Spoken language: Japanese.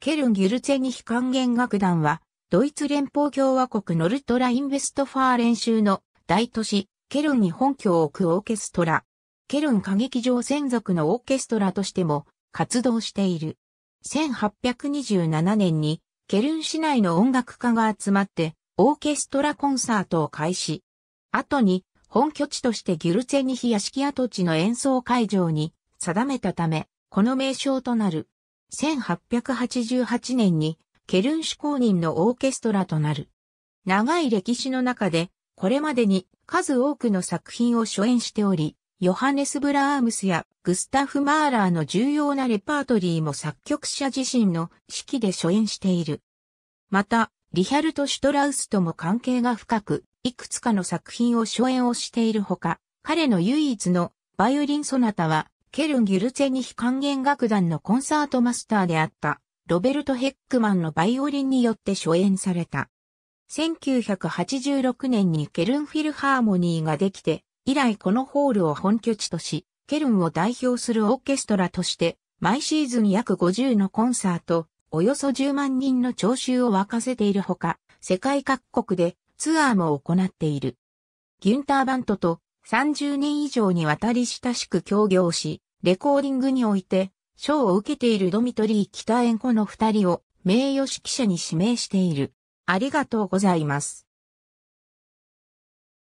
ケルン・ギュルツェニヒ管弦楽団は、ドイツ連邦共和国ノルトラインベストファー練習の大都市、ケルンに本拠を置くオーケストラ。ケルン歌劇場専属のオーケストラとしても活動している。1827年にケルン市内の音楽家が集まってオーケストラコンサートを開始。後に本拠地としてギュルツェニヒ屋敷跡地の演奏会場に定めたため、この名称となる。1888年にケルンュ公認のオーケストラとなる。長い歴史の中で、これまでに数多くの作品を初演しており、ヨハネス・ブラームスやグスタフ・マーラーの重要なレパートリーも作曲者自身の指揮で初演している。また、リヒャルト・シュトラウスとも関係が深く、いくつかの作品を初演をしているほか、彼の唯一のバイオリンソナタはケルン・ギュルツェニヒ管弦楽団のコンサートマスターであった、ロベルト・ヘックマンのバイオリンによって初演された。1986年にケルンフィルハーモニーができて、以来このホールを本拠地とし、ケルンを代表するオーケストラとして、毎シーズン約50のコンサート、およそ10万人の聴衆を沸かせているほか、世界各国でツアーも行っている。ギュンターバントと30年以上にわたり親しく協業し、レコーディングにおいて、賞を受けているドミトリー・北ンコの二人を名誉指揮者に指名している。ありがとうございます。